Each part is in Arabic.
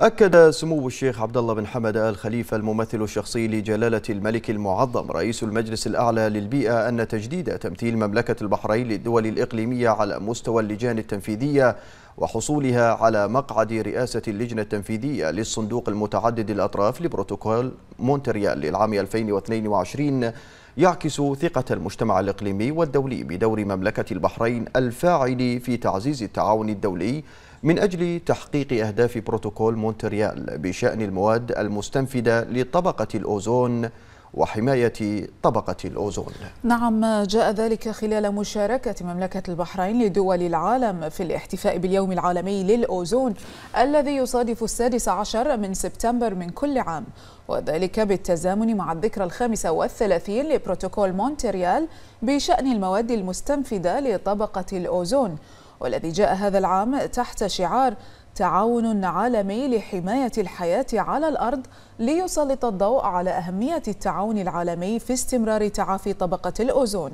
أكد سمو الشيخ عبد الله بن حمد آل خليفة الممثل الشخصي لجلالة الملك المعظم رئيس المجلس الأعلى للبيئة أن تجديد تمثيل مملكة البحرين للدول الإقليمية على مستوى اللجان التنفيذية وحصولها على مقعد رئاسة اللجنة التنفيذية للصندوق المتعدد الأطراف لبروتوكول مونتريال للعام 2022 يعكس ثقة المجتمع الإقليمي والدولي بدور مملكة البحرين الفاعل في تعزيز التعاون الدولي من أجل تحقيق أهداف بروتوكول مونتريال بشأن المواد المستنفدة لطبقة الأوزون وحماية طبقة الأوزون نعم جاء ذلك خلال مشاركة مملكة البحرين لدول العالم في الاحتفاء باليوم العالمي للأوزون الذي يصادف السادس عشر من سبتمبر من كل عام وذلك بالتزامن مع الذكرى الخامسة والثلاثين لبروتوكول مونتريال بشأن المواد المستنفدة لطبقة الأوزون والذي جاء هذا العام تحت شعار تعاون عالمي لحماية الحياة على الأرض ليسلط الضوء على أهمية التعاون العالمي في استمرار تعافي طبقة الأوزون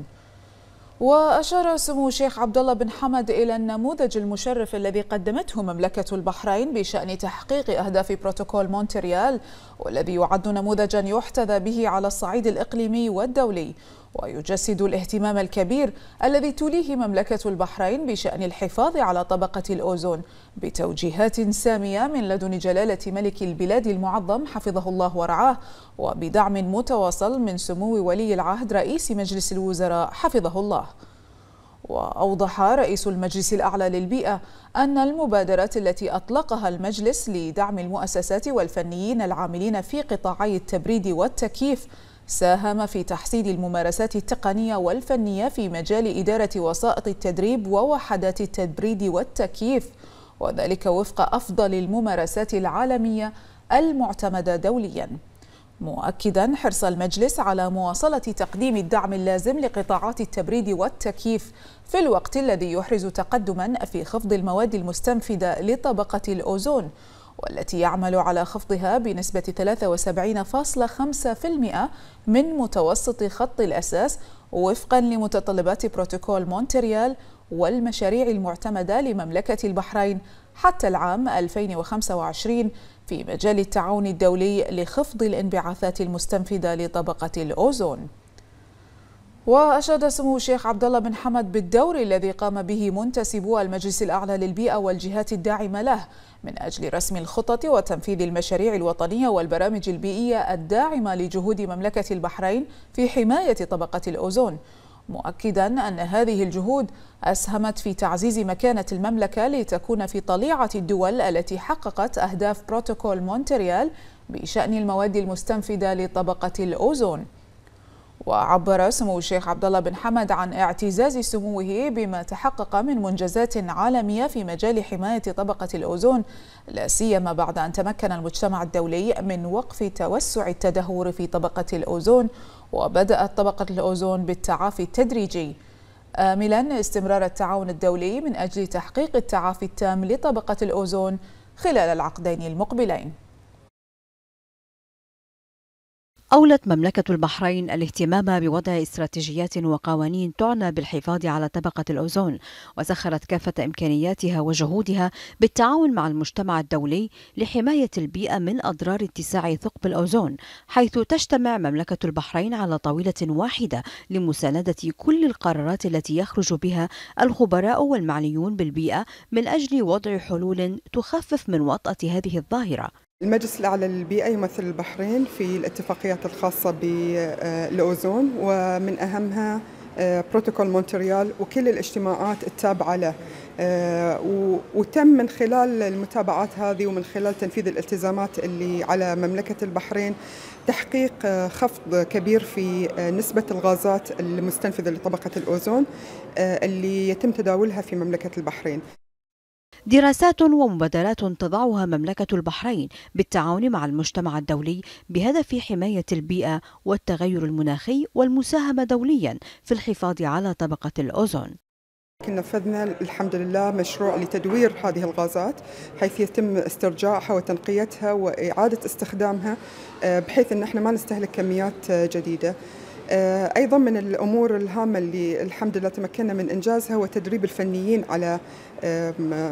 وأشار سمو الشيخ عبد الله بن حمد إلى النموذج المشرف الذي قدمته مملكة البحرين بشأن تحقيق أهداف بروتوكول مونتريال والذي يعد نموذجا يحتذى به على الصعيد الإقليمي والدولي ويجسد الاهتمام الكبير الذي توليه مملكة البحرين بشأن الحفاظ على طبقة الأوزون بتوجيهات سامية من لدن جلالة ملك البلاد المعظم حفظه الله ورعاه وبدعم متواصل من سمو ولي العهد رئيس مجلس الوزراء حفظه الله وأوضح رئيس المجلس الأعلى للبيئة أن المبادرات التي أطلقها المجلس لدعم المؤسسات والفنيين العاملين في قطاعي التبريد والتكييف ساهم في تحسين الممارسات التقنية والفنية في مجال إدارة وسائط التدريب ووحدات التبريد والتكييف وذلك وفق أفضل الممارسات العالمية المعتمدة دولياً مؤكدا حرص المجلس على مواصلة تقديم الدعم اللازم لقطاعات التبريد والتكييف في الوقت الذي يحرز تقدما في خفض المواد المستنفدة لطبقة الأوزون والتي يعمل على خفضها بنسبة 73.5% من متوسط خط الأساس وفقا لمتطلبات بروتوكول مونتريال والمشاريع المعتمدة لمملكة البحرين حتى العام 2025 في مجال التعاون الدولي لخفض الانبعاثات المستنفدة لطبقة الأوزون وأشاد سمو الشيخ عبد الله بن حمد بالدور الذي قام به منتسبو المجلس الأعلى للبيئة والجهات الداعمة له من أجل رسم الخطط وتنفيذ المشاريع الوطنية والبرامج البيئية الداعمة لجهود مملكة البحرين في حماية طبقة الأوزون مؤكدا أن هذه الجهود أسهمت في تعزيز مكانة المملكة لتكون في طليعة الدول التي حققت أهداف بروتوكول مونتريال بشأن المواد المستنفذة لطبقة الأوزون وعبر سمو الشيخ عبد الله بن حمد عن اعتزاز سموه بما تحقق من منجزات عالميه في مجال حمايه طبقه الاوزون لا سيما بعد ان تمكن المجتمع الدولي من وقف توسع التدهور في طبقه الاوزون وبدات طبقه الاوزون بالتعافي التدريجي آملا استمرار التعاون الدولي من أجل تحقيق التعافي التام لطبقة الأوزون خلال العقدين المقبلين أولت مملكة البحرين الاهتمام بوضع استراتيجيات وقوانين تعنى بالحفاظ على طبقة الأوزون وسخرت كافة إمكانياتها وجهودها بالتعاون مع المجتمع الدولي لحماية البيئة من أضرار اتساع ثقب الأوزون حيث تجتمع مملكة البحرين على طاولة واحدة لمساندة كل القرارات التي يخرج بها الخبراء والمعنيون بالبيئة من أجل وضع حلول تخفف من وطأة هذه الظاهرة المجلس الأعلى للبيئة يمثل البحرين في الاتفاقيات الخاصة بالأوزون ومن أهمها آه، بروتوكول مونتريال وكل الاجتماعات التابعة له آه، وتم من خلال المتابعات هذه ومن خلال تنفيذ الالتزامات اللي على مملكة البحرين تحقيق آه، خفض كبير في نسبة الغازات المستنفذة لطبقة الأوزون اللي يتم تداولها في مملكة البحرين دراسات ومبادرات تضعها مملكة البحرين بالتعاون مع المجتمع الدولي بهدف حماية البيئة والتغير المناخي والمساهمة دوليا في الحفاظ على طبقة الأوزون نفذنا الحمد لله مشروع لتدوير هذه الغازات حيث يتم استرجاعها وتنقيتها وإعادة استخدامها آه، بحيث أن احنا ما نستهلك كميات آه، جديدة آه، ايضا من الامور الهامه اللي الحمد لله تمكنا من انجازها هو تدريب الفنيين على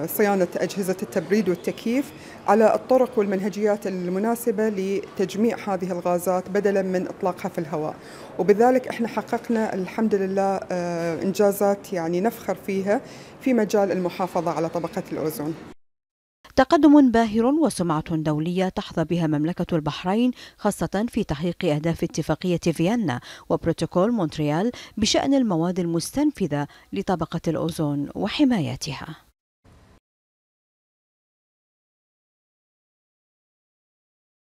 صيانه اجهزه التبريد والتكييف على الطرق والمنهجيات المناسبه لتجميع هذه الغازات بدلا من اطلاقها في الهواء وبذلك احنا حققنا الحمد لله آه، انجازات يعني نفخر فيها في مجال المحافظه على طبقه الاوزون تقدم باهر وسمعة دولية تحظى بها مملكة البحرين خاصة في تحقيق أهداف اتفاقية فيينا وبروتوكول مونتريال بشأن المواد المستنفذة لطبقة الأوزون وحمايتها